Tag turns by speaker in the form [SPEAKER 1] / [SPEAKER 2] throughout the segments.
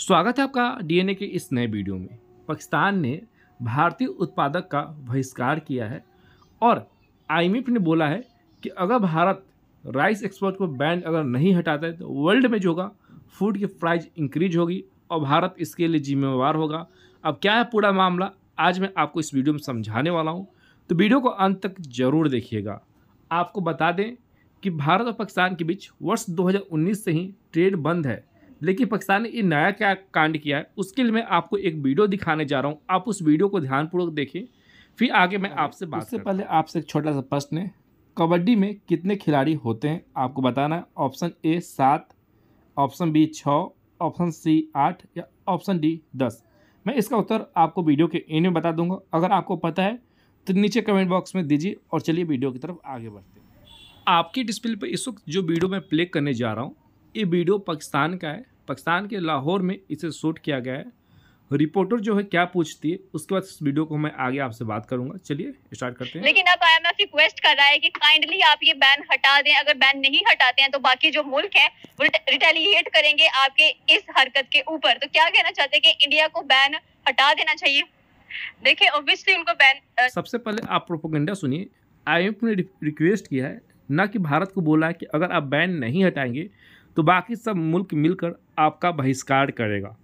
[SPEAKER 1] स्वागत है आपका डीएनए के इस नए वीडियो में पाकिस्तान ने भारतीय उत्पादक का बहिष्कार किया है और आईएमएफ ने बोला है कि अगर भारत राइस एक्सपोर्ट को बैन अगर नहीं हटाता है तो वर्ल्ड में जो होगा फूड की प्राइस इंक्रीज होगी और भारत इसके लिए जिम्मेवार होगा अब क्या है पूरा मामला आज मैं आपको इस वीडियो में समझाने वाला हूँ तो वीडियो को अंत तक जरूर देखिएगा आपको बता दें कि भारत और पाकिस्तान के बीच वर्ष 2019 से ही ट्रेड बंद है लेकिन पाकिस्तान ने ये नया क्या कांड किया है उसके लिए मैं आपको एक वीडियो दिखाने जा रहा हूँ आप उस वीडियो को ध्यानपूर्वक देखें फिर आगे मैं हाँ, आपसे बात उससे पहले आपसे एक छोटा सा प्रश्न है कबड्डी में कितने खिलाड़ी होते हैं आपको बताना है ऑप्शन ए सात ऑप्शन बी छः ऑप्शन सी आठ या ऑप्शन डी दस मैं इसका उत्तर आपको वीडियो के एंड में बता दूंगा अगर आपको पता है तो नीचे कमेंट बॉक्स में दीजिए और चलिए वीडियो की तरफ आगे बढ़ते हैं आपकी डिस्प्ले पर इस वक्त जो वीडियो मैं प्ले करने जा रहा हूँ ये वीडियो पाकिस्तान का है पाकिस्तान के लाहौर में इसे शूट किया गया है रिपोर्टर जो है क्या पूछती है उसके बाद इस वीडियो को मैं आगे आपसे बात करूंगा चलिए स्टार्ट करते हैं लेकिन
[SPEAKER 2] अब आई एम रिक्वेस्ट कर रहा है कि काइंडली आप ये बैन हटा दें अगर बैन नहीं हटाते हैं तो बाकी जो मुल्क है वो रिटेलिएट करेंगे आपके इस हरकत के ऊपर तो क्या कहना चाहते हैं कि इंडिया को बैन हटा देना चाहिए देखिए ऑब्वियसली उनको बैन
[SPEAKER 1] सबसे पहले आप प्रोपोगंडा सुनिए आई ने रिक्वेस्ट किया है ना कि भारत को बोला है कि अगर आप बैन नहीं हटाएंगे तो बाकी सब मुल्क मिलकर आपका बहिष्कार करेगा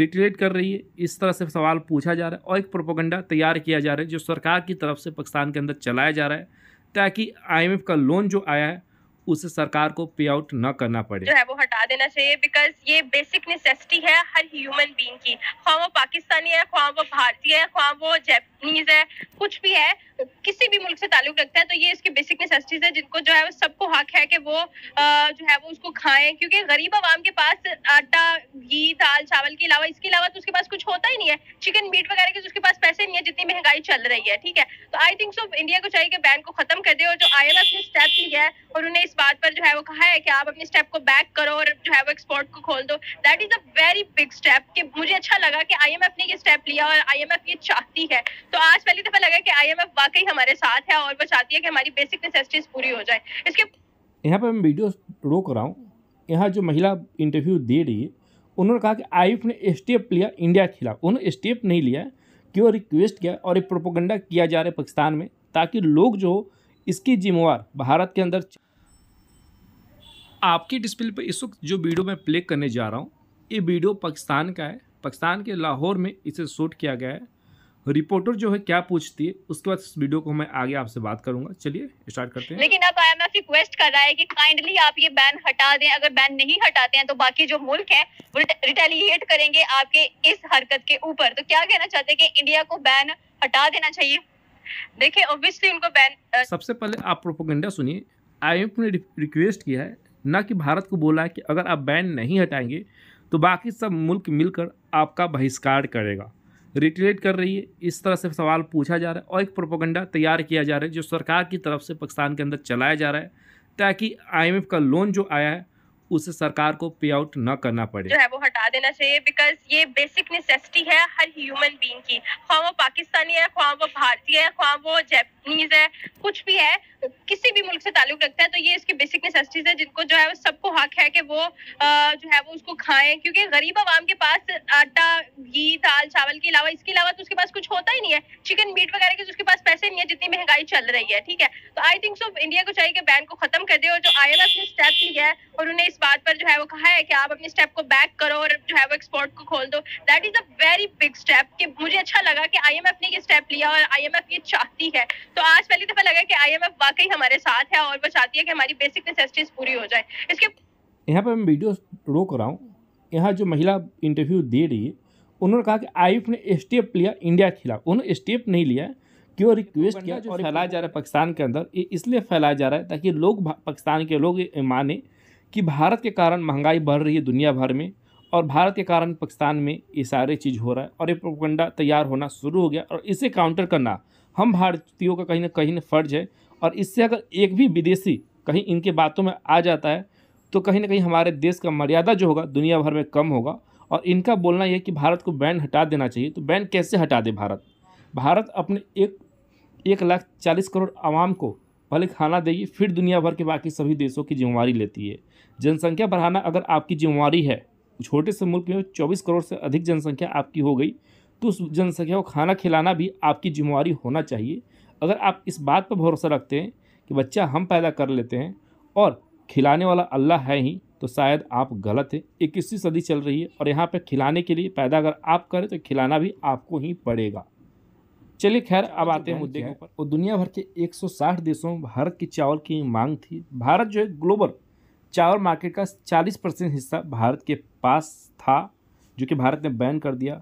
[SPEAKER 1] रिटेलेट कर रही है इस तरह से सवाल पूछा जा रहा है और एक प्रोपोगंडा तैयार किया जा रहा है जो सरकार की तरफ से पाकिस्तान के अंदर चलाया जा रहा है ताकि आईएमएफ का लोन जो आया है उस सरकार को पे आउट न करना पड़े जो
[SPEAKER 2] है वो हटा देना चाहिए बिकॉज ये बेसिक नेसेसिटी है हर ह्यूमन बींग की ख्वा वो पाकिस्तानी है ख्वा वो भारतीय है ख्वा वो जैपनीज है कुछ भी है किसी भी मुल्क से ताल्लुक रखता है तो ये इसकी बेसिक नेसेसिटीज है जिनको जो है वो सबको हक है कि वो जो है वो उसको खाएं क्योंकि गरीब आवाम के पास आटा घी दाल चावल के अलावा इसके अलावा तो उसके पास कुछ होता ही नहीं है चिकन मीट वगैरह के तो उसके पास पैसे नहीं है जितनी महंगाई चल रही है ठीक है तो आई थिंक सो इंडिया को चाहिए कि बैन को खत्म कर दे और जो आई ने स्टेप लिया है और उन्हें इस बात पर जो है वो कहा है कि आप अपने स्टेप को बैक करो और जो है वो एक्सपोर्ट को खोल दो that is a very big step कि मुझे अच्छा लगा कि आईएमएफ ने ये स्टेप लिया और आईएमएफ ये चाहती है तो आज पहली दफा लगा कि आईएमएफ वाकई हमारे साथ है और वो चाहती है कि हमारी बेसिक नेसेसिटीज पूरी हो जाए इसके
[SPEAKER 1] यहाँ पर मैं वीडियो रोक रहा हूँ यहाँ जो महिला इंटरव्यू दे रही है उन्होंने कहा कि आईएफ ने स्टेप लिया इंडिया के खिलाफ उन्होंने स्टेप नहीं लिया क्यों रिक्वेस्ट किया और एक प्रोपोगंडा किया जा रहा है पाकिस्तान में ताकि लोग जो इसकी जिम्मेवार भारत के अंदर आपके डिस्प्ले पर इस वक्त जो वीडियो मैं प्ले करने जा रहा हूँ ये वीडियो पाकिस्तान का है पाकिस्तान के लाहौर में इसे शूट किया गया है रिपोर्टर जो है क्या पूछती है उसके बाद इस वीडियो को मैं आगे आपसे बात करूंगा चलिए स्टार्ट करते हैं लेकिन
[SPEAKER 2] अब आईएमएफ रिक्वेस्ट कर रहा है कि काइंडली आप ये बैन हटा दें अगर बैन नहीं हटाते हैं तो बाकी जो मुल्क है वो रिटेलिएट करेंगे आपके इस हरकत के ऊपर तो क्या कहना चाहते हैं कि इंडिया को बैन हटा देना चाहिए देखिये ऑब्वियसली उनको बैन
[SPEAKER 1] सबसे पहले आप प्रोपोगंडा सुनिए आई ने रिक्वेस्ट किया है न कि भारत को बोला है कि अगर आप बैन नहीं हटाएंगे तो बाकी सब मुल्क मिलकर आपका बहिष्कार करेगा रिटेलेट कर रही है इस तरह से सवाल पूछा जा रहा है और एक प्रोपोगंडा तैयार किया जा रहा है जो सरकार की तरफ से पाकिस्तान के अंदर चलाया जा रहा है ताकि आईएमएफ का लोन जो आया है उसे सरकार को पे आउट न करना पड़े जो
[SPEAKER 2] है वो हटा देना चाहिए बिकॉज ये बेसिक नेसेसिटी है हर ह्यूमन बींग की ख्वाह वो पाकिस्तानी है ख्वाह वो भारतीय है ख्वाह वो जयपुर कंपनीज है कुछ भी है किसी भी मुल्क से ताल्लुक रखता है तो ये इसकी बेसिक नेसेसिटीज है जिनको जो है वो सबको हक है कि वो जो है वो उसको खाएं क्योंकि गरीब आवाम के पास आटा घी दाल चावल के अलावा इसके अलावा तो उसके पास कुछ होता ही नहीं है चिकन मीट वगैरह के तो उसके पास पैसे नहीं है जितनी महंगाई चल रही है ठीक है तो आई थिंक सो इंडिया को चाहिए कि बैन को खत्म कर दे और जो आई एम ने स्टेप लिया है और उन्हें इस बात पर जो है वो कहा है कि आप अपने स्टेप को बैक करो और जो है वो एक्सपोर्ट को खोल दो that is a very big step कि मुझे अच्छा लगा कि आई ने ये स्टेप लिया और आई ये चाहती है तो तो आज पहली दफा लगा कि आईएमएफ वाकई हमारे साथ है और वो चाहती है कि हमारी बेसिक नेसेसिटीज पूरी हो जाए इसके
[SPEAKER 1] यहाँ पर मैं वीडियो रोक रहा हूँ यहाँ जो महिला इंटरव्यू दे रही है उन्होंने कहा कि आईएफ ने स्टेप लिया इंडिया के खिलाफ उन्होंने स्टेप नहीं लिया क्यों रिक्वेस्ट किया और फैलाया जा रहा है पाकिस्तान के अंदर ये इसलिए फैलाया जा रहा है ताकि लोग पाकिस्तान के लोग माने कि भारत के कारण महंगाई बढ़ रही है दुनिया भर में और भारत के कारण पाकिस्तान में ये सारे चीज़ हो रहा है और ये प्रोपगंडा तैयार होना शुरू हो गया और इसे काउंटर करना हम भारतीयों का कहीं ना कहीं ना फर्ज है और इससे अगर एक भी विदेशी कहीं इनके बातों में आ जाता है तो कहीं ना कहीं हमारे देश का मर्यादा जो होगा दुनिया भर में कम होगा और इनका बोलना यह कि भारत को बैन हटा देना चाहिए तो बैन कैसे हटा दे भारत भारत अपने एक एक लाख चालीस करोड़ आवाम को पहले खाना देगी फिर दुनिया भर के बाकी सभी देशों की जिम्मेवारी लेती है जनसंख्या बढ़ाना अगर आपकी जिम्मेवारी है छोटे से मुल्क में चौबीस करोड़ से अधिक जनसंख्या आपकी हो गई तो उस जनसंख्या को खाना खिलाना भी आपकी जिम्मेवारी होना चाहिए अगर आप इस बात पर भरोसा रखते हैं कि बच्चा हम पैदा कर लेते हैं और खिलाने वाला अल्लाह है ही तो शायद आप गलत हैं इक्कीसवीं सदी चल रही है और यहाँ पर खिलाने के लिए पैदा अगर आप करें तो खिलाना भी आपको ही पड़ेगा चलिए खैर अब अच्छा, आते हैं मुद्दे के ऊपर और दुनिया भर के 160 देशों में भारत की चावल की मांग थी भारत जो है ग्लोबल चावल मार्केट का 40 परसेंट हिस्सा भारत के पास था जो कि भारत ने बैन कर दिया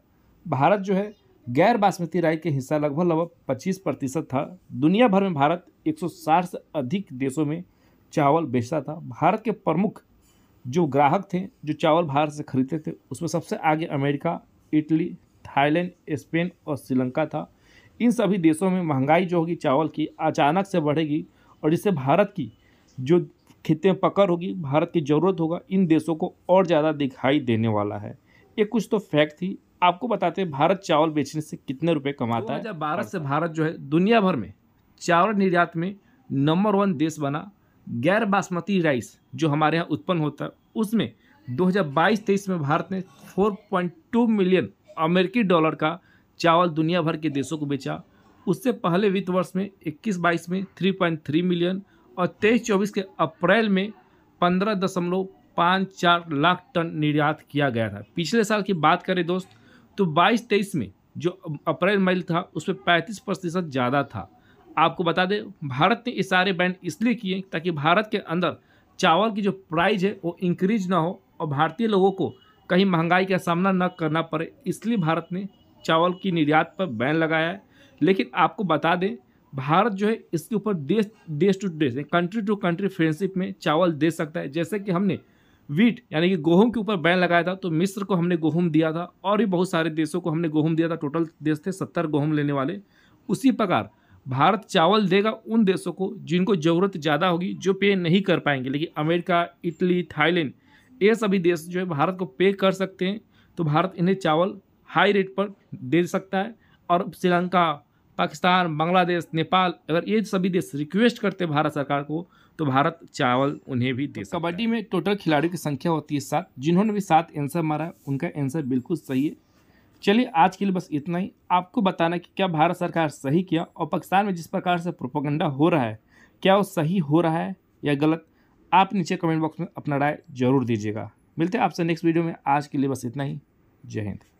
[SPEAKER 1] भारत जो है गैर बासमती राय के हिस्सा लगभग लगभग पच्चीस प्रतिशत था दुनिया भर में भारत 160 से अधिक देशों में चावल बेचता था भारत के प्रमुख जो ग्राहक थे जो चावल भारत से खरीदते थे उसमें सबसे आगे अमेरिका इटली थाईलैंड स्पेन और श्रीलंका था इन सभी देशों में महंगाई जो होगी चावल की अचानक से बढ़ेगी और इससे भारत की जो खिते में पकड़ होगी भारत की ज़रूरत होगा इन देशों को और ज़्यादा दिखाई देने वाला है ये कुछ तो फैक्ट थी आपको बताते हैं भारत चावल बेचने से कितने रुपए कमाता है भारत से भारत जो है दुनिया भर में चावल निर्यात में नंबर वन देश बना गैर बासमती राइस जो हमारे यहाँ उत्पन्न होता है उसमें 2022-23 में भारत ने 4.2 मिलियन अमेरिकी डॉलर का चावल दुनिया भर के देशों को बेचा उससे पहले वित्त वर्ष में 21-22 में 3.3 मिलियन और 23-24 के अप्रैल में पंद्रह दशमलव पाँच चार लाख टन निर्यात किया गया था पिछले साल की बात करें दोस्त तो बाईस तेईस में जो अप्रैल मई था उसमें पैंतीस प्रतिशत ज़्यादा था आपको बता दें भारत ने इशारे बैन इसलिए किए ताकि भारत के अंदर चावल की जो प्राइस है वो इंक्रीज ना हो और भारतीय लोगों को कहीं महंगाई का सामना न करना पड़े इसलिए भारत ने चावल की निर्यात पर बैन लगाया है लेकिन आपको बता दें भारत जो है इसके ऊपर देश देश टू देश कंट्री टू कंट्री फ्रेंडशिप में चावल दे सकता है जैसे कि हमने वीट यानी कि गोहूम के ऊपर बैन लगाया था तो मिस्र को हमने गोहूम दिया था और भी बहुत सारे देशों को हमने गोहूम दिया था टोटल देश थे सत्तर गोहूम लेने वाले उसी प्रकार भारत चावल देगा उन देशों को जिनको ज़रूरत ज़्यादा होगी जो पे नहीं कर पाएंगे लेकिन अमेरिका इटली थाईलैंड ये सभी देश जो है भारत को पे कर सकते हैं तो भारत इन्हें चावल हाई रेट पर दे सकता है और श्रीलंका पाकिस्तान बांग्लादेश नेपाल अगर ये सभी देश रिक्वेस्ट करते भारत सरकार को तो भारत चावल उन्हें भी दे तो कबड्डी में टोटल खिलाड़ियों की संख्या होती है सात जिन्होंने भी सात आंसर मारा उनका आंसर बिल्कुल सही है चलिए आज के लिए बस इतना ही आपको बताना कि क्या भारत सरकार सही किया और पाकिस्तान में जिस प्रकार से प्रोपोगंडा हो रहा है क्या वो सही हो रहा है या गलत आप नीचे कमेंट बॉक्स में अपना राय जरूर दीजिएगा मिलते हैं आपसे नेक्स्ट वीडियो में आज के लिए बस इतना ही जय हिंद